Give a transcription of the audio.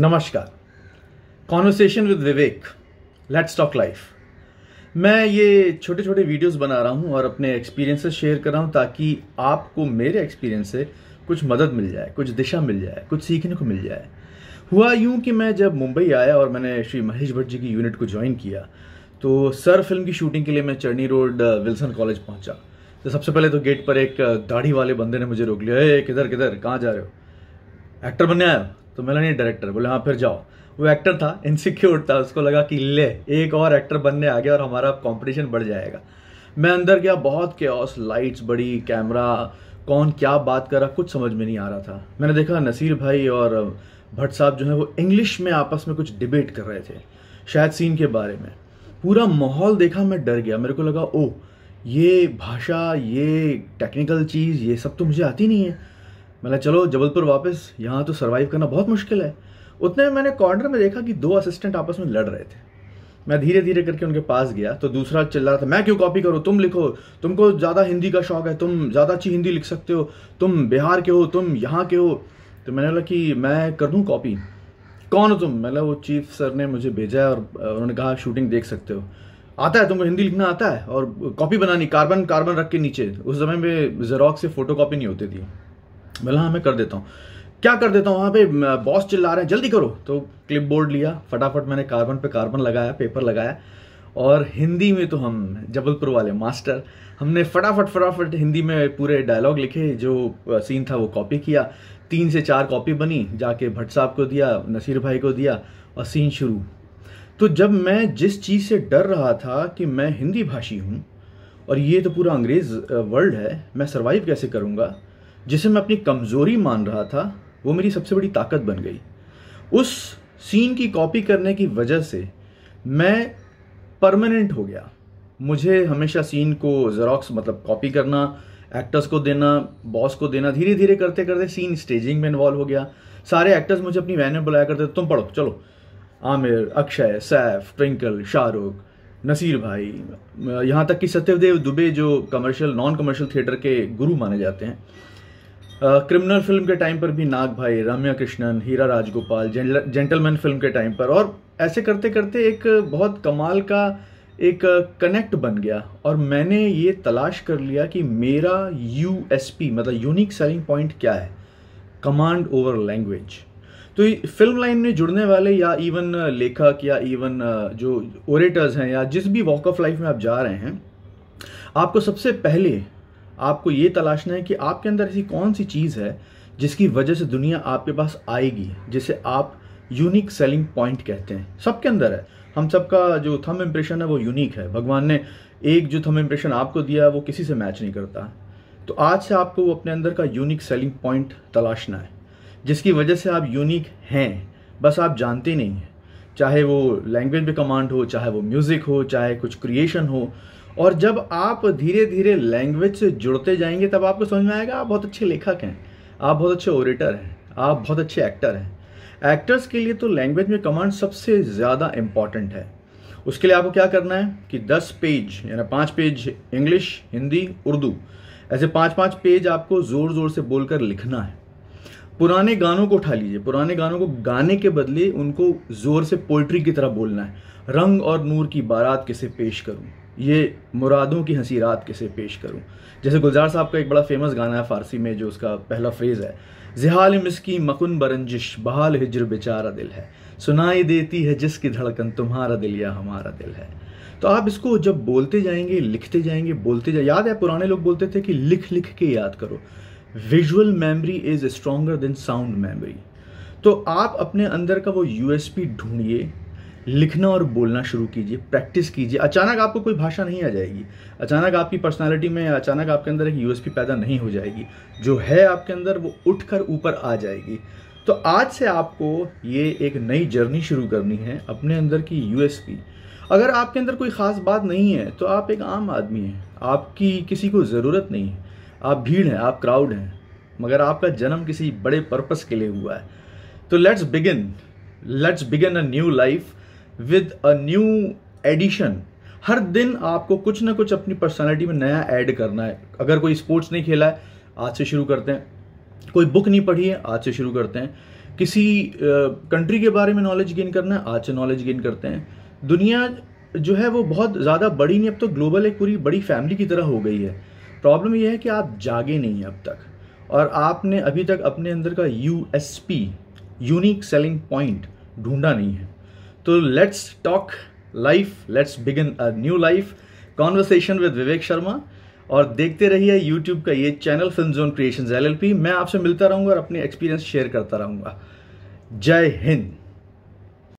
नमस्कार conversation with Vivek let's talk life मैं ये छोटे छोटे वीडियोस बना रहा हूँ और अपने एक्सपीरियंसेस शेयर कर रहा हूँ ताकि आपको मेरे एक्सपीरियंस से कुछ मदद मिल जाए कुछ दिशा मिल जाए कुछ सीखने को मिल जाए हुआ यूं कि मैं जब मुंबई आया और मैंने श्री महेश भट्ट जी की यूनिट को ज्वाइन किया तो सर फिल्म की शूटिंग के लिए मैं चरनी रोड विल्सन कॉलेज पहुँचा तो सबसे पहले तो गेट पर एक दाढ़ी वाले बंदे ने मुझे रोक लिया ए किधर किधर कहाँ जा रहे हो एक्टर बनने आया तो मैंने नहीं डायरेक्टर बोले हाँ फिर जाओ वो एक्टर था इनसिक्योर था उसको लगा कि ले एक और एक्टर बनने आ गया और हमारा कॉम्पिटिशन बढ़ जाएगा मैं अंदर गया बहुत क्योस लाइट्स बड़ी कैमरा कौन क्या बात कर रहा कुछ समझ में नहीं आ रहा था मैंने देखा नसीर भाई और भट्ट साहब जो है वो इंग्लिश में आपस में कुछ डिबेट कर रहे थे शायद सीन के बारे में पूरा माहौल देखा मैं डर गया मेरे को लगा ओ ये भाषा ये टेक्निकल चीज़ ये सब तो मुझे आती नहीं है मैंने चलो जबलपुर वापस यहाँ तो सर्वाइव करना बहुत मुश्किल है उतने में मैंने कॉर्नर में देखा कि दो असिस्टेंट आपस में लड़ रहे थे मैं धीरे धीरे करके उनके पास गया तो दूसरा चल रहा था मैं क्यों कॉपी करूँ तुम लिखो तुमको ज़्यादा हिंदी का शौक है तुम ज़्यादा अच्छी हिंदी लिख सकते हो तुम बिहार के हो तुम यहाँ के हो तो मैंने बोला कि मैं कर दूँ कॉपी कौन हो तुम मतलब वो चीफ सर ने मुझे भेजा है और उन्होंने कहा शूटिंग देख सकते हो आता है तुमको हिंदी लिखना आता है और कॉपी बनानी कार्बन कार्बन रख के नीचे उस समय में जेरोक्स से फोटो कॉपी नहीं होती थी बोला हाँ मैं कर देता हूँ क्या कर देता हूँ वहाँ पे बॉस चिल्ला रहे हैं जल्दी करो तो क्लिप बोर्ड लिया फटाफट मैंने कार्बन पे कार्बन लगाया पेपर लगाया और हिंदी में तो हम जबलपुर वाले मास्टर हमने फटाफट फटाफट हिंदी में पूरे डायलॉग लिखे जो सीन था वो कॉपी किया तीन से चार कॉपी बनी जाके भट्ट साहब को दिया नसीर भाई को दिया और सीन शुरू तो जब मैं जिस चीज़ से डर रहा था कि मैं हिंदी भाषी हूँ और ये तो पूरा अंग्रेज़ वर्ल्ड है मैं सर्वाइव कैसे करूँगा जिसे मैं अपनी कमज़ोरी मान रहा था वो मेरी सबसे बड़ी ताकत बन गई उस सीन की कॉपी करने की वजह से मैं परमानेंट हो गया मुझे हमेशा सीन को जेरोक्स मतलब कॉपी करना एक्टर्स को देना बॉस को देना धीरे धीरे करते करते सीन स्टेजिंग में इन्वॉल्व हो गया सारे एक्टर्स मुझे अपनी वैन में बुलाया करते थे तुम पढ़ो चलो आमिर अक्षय सैफ ट्विंकल शाहरुख नसीर भाई यहाँ तक कि सत्यदेव दुबे जो कमर्शियल नॉन कमर्शियल थिएटर के गुरु माने जाते हैं क्रिमिनल फिल्म के टाइम पर भी नाग भाई राम्या कृष्णन हीरा राजगोपाल जेंटलमैन फिल्म के टाइम पर और ऐसे करते करते एक बहुत कमाल का एक कनेक्ट बन गया और मैंने ये तलाश कर लिया कि मेरा यू मतलब यूनिक सेलिंग पॉइंट क्या है कमांड ओवर लैंग्वेज तो फिल्म लाइन में जुड़ने वाले या इवन लेखक या इवन जो ओरेटर्स हैं या जिस भी वॉक ऑफ लाइफ में आप जा रहे हैं आपको सबसे पहले आपको ये तलाशना है कि आपके अंदर ऐसी कौन सी चीज़ है जिसकी वजह से दुनिया आपके पास आएगी जिसे आप यूनिक सेलिंग पॉइंट कहते हैं सबके अंदर है हम सबका जो थम इम्प्रेशन है वो यूनिक है भगवान ने एक जो थम इम्प्रेशन आपको दिया है वो किसी से मैच नहीं करता तो आज से आपको वो अपने अंदर का यूनिक सेलिंग पॉइंट तलाशना है जिसकी वजह से आप यूनिक हैं बस आप जानते नहीं हैं चाहे वो लैंग्वेज में कमांड हो चाहे वो म्यूज़िक हो चाहे कुछ क्रिएशन हो और जब आप धीरे धीरे लैंग्वेज से जुड़ते जाएंगे तब आपको समझ में आएगा आप बहुत अच्छे लेखक हैं आप बहुत अच्छे ओरिटर हैं आप बहुत अच्छे एक्टर हैं एक्टर्स के लिए तो लैंग्वेज में कमांड सबसे ज़्यादा इम्पॉर्टेंट है उसके लिए आपको क्या करना है कि दस पेज यानी पाँच पेज इंग्लिश हिंदी उर्दू ऐसे पाँच पाँच पेज आपको ज़ोर ज़ोर से बोलकर लिखना है पुराने गानों को उठा लीजिए पुराने गानों को गाने के बदले उनको ज़ोर से पोइट्री की तरह बोलना है रंग और नूर की बारात किसे पेश करूं ये मुरादों की हंसी रात किसे पेश करूं जैसे गुलजार साहब का एक बड़ा फेमस गाना है फ़ारसी में जो उसका पहला फ्रेज़ है जिहाल मिसकी मकुन बरंजिश बहाल हिजर बेचारा दिल है सुनाई देती है जिसकी धड़कन तुम्हारा दिल या हमारा दिल है तो आप इसको जब बोलते जाएंगे लिखते जाएंगे बोलते जाए याद है पुराने लोग बोलते थे कि लिख लिख के याद करो visual memory is stronger than sound memory तो आप अपने अंदर का वो यूएसपी ढूंढिए लिखना और बोलना शुरू कीजिए प्रैक्टिस कीजिए अचानक आपको कोई भाषा नहीं आ जाएगी अचानक आपकी पर्सनालिटी में अचानक आपके अंदर एक यूएसपी पैदा नहीं हो जाएगी जो है आपके अंदर वो उठ कर ऊपर आ जाएगी तो आज से आपको ये एक नई जर्नी शुरू करनी है अपने अंदर की यूएसपी अगर आपके अंदर कोई ख़ास बात नहीं है तो आप एक आम आदमी हैं आपकी किसी को ज़रूरत नहीं है आप भीड़ हैं आप क्राउड हैं मगर आपका जन्म किसी बड़े पर्पस के लिए हुआ है तो let's begin let's begin a new life with a new edition हर दिन आपको कुछ ना कुछ अपनी पर्सनालिटी में नया ऐड करना है अगर कोई स्पोर्ट्स नहीं खेला है आज से शुरू करते हैं कोई बुक नहीं पढ़ी है आज से शुरू करते हैं किसी कंट्री uh, के बारे में नॉलेज गेन करना है आज से नॉलेज गेन करते हैं दुनिया जो है वो बहुत ज़्यादा बड़ी नहीं अब तो ग्लोबल एक पूरी बड़ी फैमिली की तरह हो गई है प्रॉब्लम यह है कि आप जागे नहीं अब तक और आपने अभी तक अपने अंदर का यू यूनिक सेलिंग पॉइंट ढूंढा नहीं है तो let's talk life let's begin a new life conversation with Vivek Sharma और देखते रहिए यूट्यूब का ये channel film zone creation L मैं आपसे मिलता रहूंगा और अपने एक्सपीरियंस शेयर करता रहूंगा जय हिंद